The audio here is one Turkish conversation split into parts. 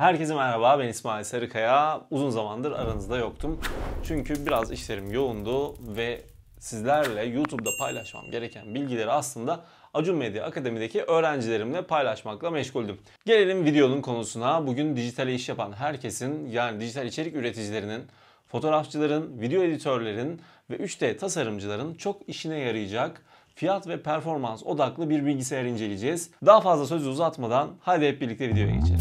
Herkese merhaba ben İsmail Sarıkaya. Uzun zamandır aranızda yoktum. Çünkü biraz işlerim yoğundu ve sizlerle YouTube'da paylaşmam gereken bilgileri aslında Acun Medya Akademi'deki öğrencilerimle paylaşmakla meşguldüm. Gelelim videonun konusuna. Bugün dijitale iş yapan herkesin yani dijital içerik üreticilerinin, fotoğrafçıların, video editörlerin ve 3D tasarımcıların çok işine yarayacak fiyat ve performans odaklı bir bilgisayar inceleyeceğiz. Daha fazla sözü uzatmadan hadi hep birlikte videoya geçelim.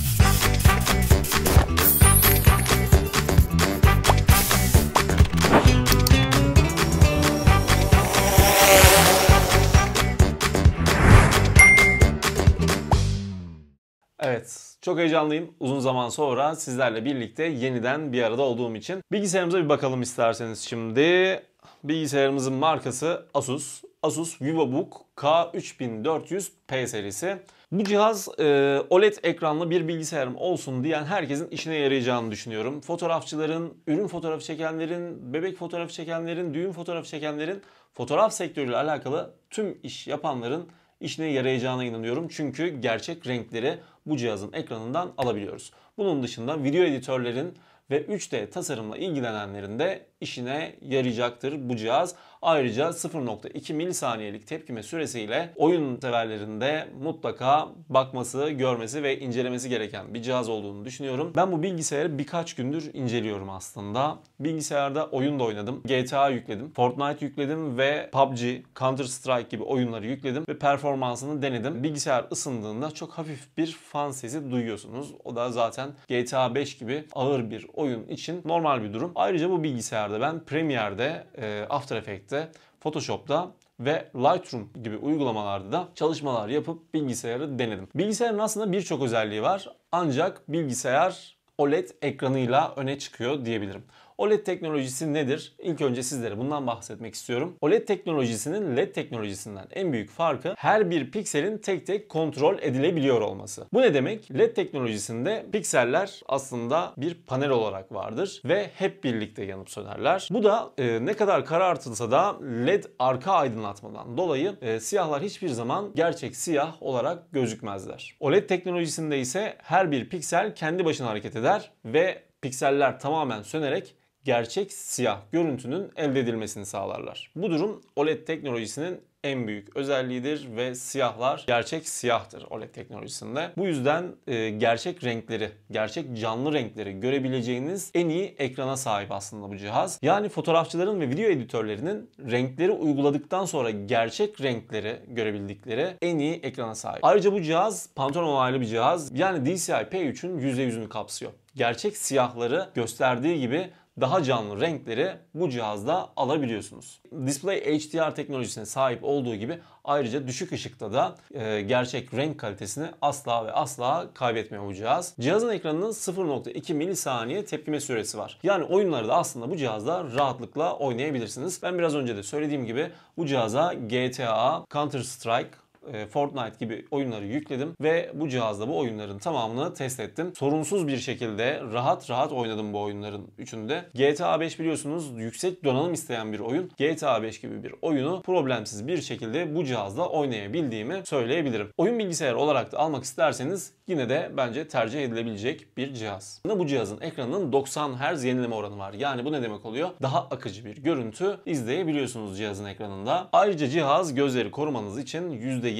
Evet, çok heyecanlıyım. Uzun zaman sonra sizlerle birlikte yeniden bir arada olduğum için. Bilgisayarımıza bir bakalım isterseniz şimdi. Bilgisayarımızın markası Asus. Asus VivoBook K3400P serisi. Bu cihaz e, OLED ekranlı bir bilgisayarım olsun diyen herkesin işine yarayacağını düşünüyorum. Fotoğrafçıların, ürün fotoğrafı çekenlerin, bebek fotoğrafı çekenlerin, düğün fotoğrafı çekenlerin, fotoğraf sektörüyle alakalı tüm iş yapanların işine yarayacağına inanıyorum. Çünkü gerçek renkleri bu cihazın ekranından alabiliyoruz. Bunun dışında video editörlerin ve 3D tasarımla ilgilenenlerin de işine yarayacaktır bu cihaz. Ayrıca 0.2 milisaniyelik tepkime süresiyle oyun severlerinde mutlaka bakması, görmesi ve incelemesi gereken bir cihaz olduğunu düşünüyorum. Ben bu bilgisayarı birkaç gündür inceliyorum aslında. Bilgisayarda oyun da oynadım. GTA yükledim, Fortnite yükledim ve PUBG, Counter Strike gibi oyunları yükledim ve performansını denedim. Bilgisayar ısındığında çok hafif bir fan sesi duyuyorsunuz. O da zaten GTA 5 gibi ağır bir oyun için normal bir durum. Ayrıca bu bilgisayarda ben Premiere'de After Effects birlikte Photoshop'ta ve Lightroom gibi uygulamalarda da çalışmalar yapıp bilgisayarı denedim. Bilgisayarın aslında birçok özelliği var ancak bilgisayar OLED ekranıyla öne çıkıyor diyebilirim. OLED teknolojisi nedir? İlk önce sizlere bundan bahsetmek istiyorum. OLED teknolojisinin LED teknolojisinden en büyük farkı her bir pikselin tek tek kontrol edilebiliyor olması. Bu ne demek? LED teknolojisinde pikseller aslında bir panel olarak vardır ve hep birlikte yanıp sönerler. Bu da e, ne kadar karartılsa da LED arka aydınlatmadan dolayı e, siyahlar hiçbir zaman gerçek siyah olarak gözükmezler. OLED teknolojisinde ise her bir piksel kendi başına hareket eder ve pikseller tamamen sönerek gerçek siyah görüntünün elde edilmesini sağlarlar. Bu durum OLED teknolojisinin en büyük özelliğidir ve siyahlar gerçek siyahtır OLED teknolojisinde. Bu yüzden e, gerçek renkleri, gerçek canlı renkleri görebileceğiniz en iyi ekrana sahip aslında bu cihaz. Yani fotoğrafçıların ve video editörlerinin renkleri uyguladıktan sonra gerçek renkleri görebildikleri en iyi ekrana sahip. Ayrıca bu cihaz Pantone onaylı bir cihaz. Yani DCI-P3'ün %100'ünü kapsıyor gerçek siyahları gösterdiği gibi daha canlı renkleri bu cihazda alabiliyorsunuz. Display HDR teknolojisine sahip olduğu gibi ayrıca düşük ışıkta da e, gerçek renk kalitesini asla ve asla kaybetmiyor bu cihaz. Cihazın ekranının 0.2 milisaniye tepkime süresi var. Yani oyunları da aslında bu cihazda rahatlıkla oynayabilirsiniz. Ben biraz önce de söylediğim gibi bu cihaza GTA, Counter Strike, e, Fortnite gibi oyunları yükledim ve bu cihazda bu oyunların tamamını test ettim. Sorunsuz bir şekilde rahat rahat oynadım bu oyunların üçünde. GTA 5 biliyorsunuz yüksek donanım isteyen bir oyun. GTA 5 gibi bir oyunu problemsiz bir şekilde bu cihazla oynayabildiğimi söyleyebilirim. Oyun bilgisayar olarak da almak isterseniz yine de bence tercih edilebilecek bir cihaz. Bu cihazın ekranının 90 Hz yenileme oranı var. Yani bu ne demek oluyor? Daha akıcı bir görüntü izleyebiliyorsunuz cihazın ekranında. Ayrıca cihaz gözleri korumanız için %20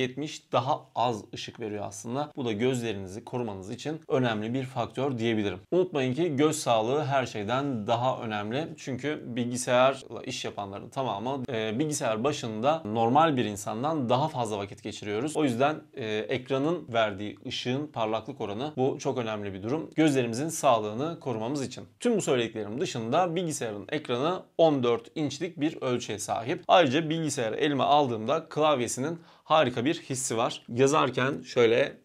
daha az ışık veriyor aslında. Bu da gözlerinizi korumanız için önemli bir faktör diyebilirim. Unutmayın ki göz sağlığı her şeyden daha önemli. Çünkü bilgisayarla iş yapanların tamamı e, bilgisayar başında normal bir insandan daha fazla vakit geçiriyoruz. O yüzden e, ekranın verdiği ışığın parlaklık oranı bu çok önemli bir durum. Gözlerimizin sağlığını korumamız için. Tüm bu söylediklerim dışında bilgisayarın ekranı 14 inçlik bir ölçüye sahip. Ayrıca bilgisayarı elime aldığımda klavyesinin harika bir hissi var. Yazarken şöyle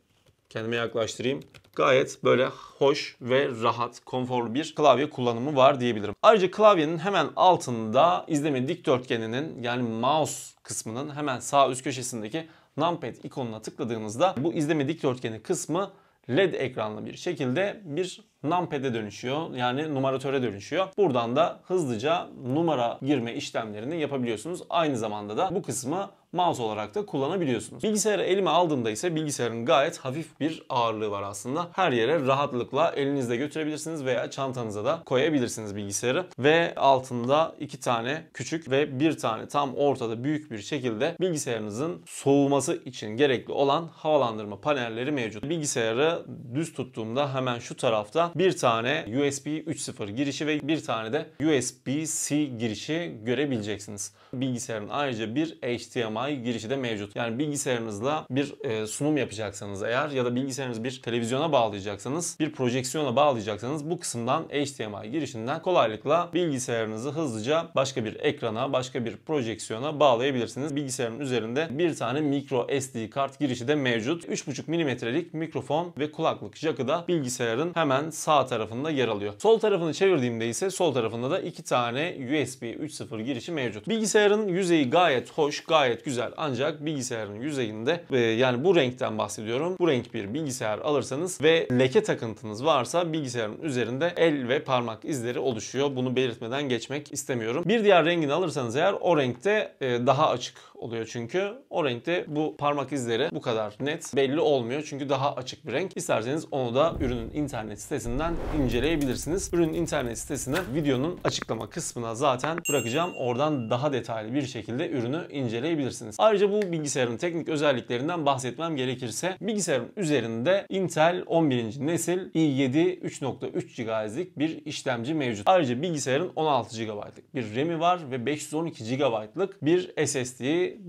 kendime yaklaştırayım. Gayet böyle hoş ve rahat, konforlu bir klavye kullanımı var diyebilirim. Ayrıca klavyenin hemen altında izleme dikdörtgeninin yani mouse kısmının hemen sağ üst köşesindeki numpad ikonuna tıkladığınızda bu izleme dikdörtgeni kısmı LED ekranlı bir şekilde bir numpad'e dönüşüyor. Yani numaratöre dönüşüyor. Buradan da hızlıca numara girme işlemlerini yapabiliyorsunuz. Aynı zamanda da bu kısmı mouse olarak da kullanabiliyorsunuz. Bilgisayarı elime aldığımda ise bilgisayarın gayet hafif bir ağırlığı var aslında. Her yere rahatlıkla elinizde götürebilirsiniz veya çantanıza da koyabilirsiniz bilgisayarı. Ve altında iki tane küçük ve bir tane tam ortada büyük bir şekilde bilgisayarınızın soğuması için gerekli olan havalandırma panelleri mevcut. Bilgisayarı düz tuttuğumda hemen şu tarafta bir tane USB 3.0 girişi ve bir tane de USB-C girişi görebileceksiniz. Bilgisayarın ayrıca bir HDMI HDMI girişi de mevcut. Yani bilgisayarınızla bir e, sunum yapacaksanız eğer ya da bilgisayarınız bir televizyona bağlayacaksanız, bir projeksiyona bağlayacaksanız bu kısımdan HDMI girişinden kolaylıkla bilgisayarınızı hızlıca başka bir ekrana, başka bir projeksiyona bağlayabilirsiniz. Bilgisayarın üzerinde bir tane micro SD kart girişi de mevcut. 3.5 milimetrelik mikrofon ve kulaklık jackı da bilgisayarın hemen sağ tarafında yer alıyor. Sol tarafını çevirdiğimde ise sol tarafında da iki tane USB 3.0 girişi mevcut. Bilgisayarın yüzeyi gayet hoş, gayet güzel güzel ancak bilgisayarın yüzeyinde e, yani bu renkten bahsediyorum. Bu renk bir bilgisayar alırsanız ve leke takıntınız varsa bilgisayarın üzerinde el ve parmak izleri oluşuyor. Bunu belirtmeden geçmek istemiyorum. Bir diğer rengini alırsanız eğer o renkte e, daha açık oluyor çünkü. O renkte bu parmak izleri bu kadar net belli olmuyor. Çünkü daha açık bir renk. İsterseniz onu da ürünün internet sitesinden inceleyebilirsiniz. Ürünün internet sitesini videonun açıklama kısmına zaten bırakacağım. Oradan daha detaylı bir şekilde ürünü inceleyebilirsiniz alabilirsiniz. Ayrıca bu bilgisayarın teknik özelliklerinden bahsetmem gerekirse bilgisayarın üzerinde Intel 11. nesil i7 3.3 GHz'lik bir işlemci mevcut. Ayrıca bilgisayarın 16 GB'lık bir RAM'i var ve 512 GB'lık bir SSD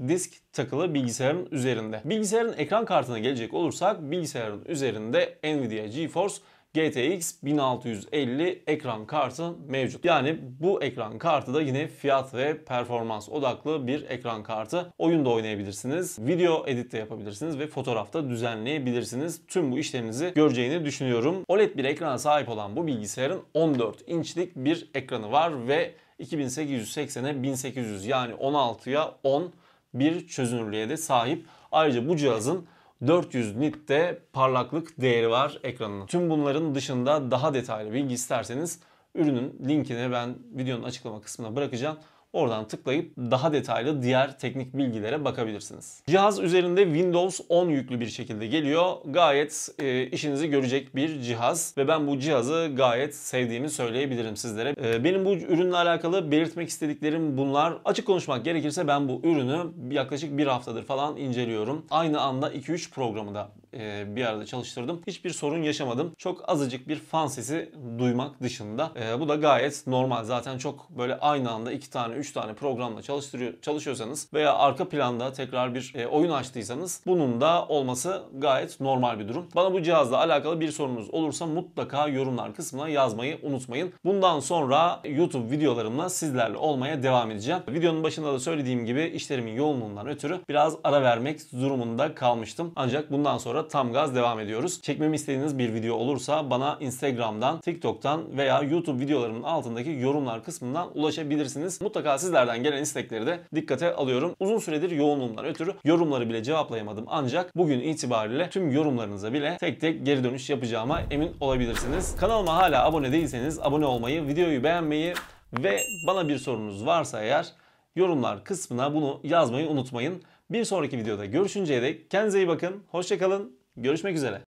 disk takılı bilgisayarın üzerinde. Bilgisayarın ekran kartına gelecek olursak bilgisayarın üzerinde Nvidia GeForce GTX 1650 ekran kartı mevcut. Yani bu ekran kartı da yine fiyat ve performans odaklı bir ekran kartı. Oyun da oynayabilirsiniz, video edit de yapabilirsiniz ve fotoğrafta düzenleyebilirsiniz. Tüm bu işleminizi göreceğini düşünüyorum. OLED bir ekrana sahip olan bu bilgisayarın 14 inçlik bir ekranı var ve 2880'e 1800 yani 16'ya 10 bir çözünürlüğe de sahip. Ayrıca bu cihazın 400 nitte parlaklık değeri var ekranın. Tüm bunların dışında daha detaylı bilgi isterseniz ürünün linkini ben videonun açıklama kısmına bırakacağım. Oradan tıklayıp daha detaylı diğer teknik bilgilere bakabilirsiniz. Cihaz üzerinde Windows 10 yüklü bir şekilde geliyor. Gayet e, işinizi görecek bir cihaz ve ben bu cihazı gayet sevdiğimi söyleyebilirim sizlere. E, benim bu ürünle alakalı belirtmek istediklerim bunlar. Açık konuşmak gerekirse ben bu ürünü yaklaşık bir haftadır falan inceliyorum. Aynı anda 2-3 programı da e, bir arada çalıştırdım. Hiçbir sorun yaşamadım. Çok azıcık bir fan sesi duymak dışında. E, bu da gayet normal. Zaten çok böyle aynı anda iki tane, üç tane programla çalıştırıyor çalışıyorsanız veya arka planda tekrar bir e, oyun açtıysanız bunun da olması gayet normal bir durum. Bana bu cihazla alakalı bir sorunuz olursa mutlaka yorumlar kısmına yazmayı unutmayın. Bundan sonra YouTube videolarımla sizlerle olmaya devam edeceğim. Videonun başında da söylediğim gibi işlerimin yoğunluğundan ötürü biraz ara vermek durumunda kalmıştım. Ancak bundan sonra tam gaz devam ediyoruz. Çekmemi istediğiniz bir video olursa bana Instagram'dan, TikTok'tan veya YouTube videolarımın altındaki yorumlar kısmından ulaşabilirsiniz. Mutlaka sizlerden gelen istekleri de dikkate alıyorum. Uzun süredir yoğunluğumdan ötürü yorumları bile cevaplayamadım. Ancak bugün itibariyle tüm yorumlarınıza bile tek tek geri dönüş yapacağıma emin olabilirsiniz. Kanalıma hala abone değilseniz abone olmayı, videoyu beğenmeyi ve bana bir sorunuz varsa eğer yorumlar kısmına bunu yazmayı unutmayın. Bir sonraki videoda görüşünceye dek kendinize iyi bakın. Hoşçakalın. Görüşmek üzere.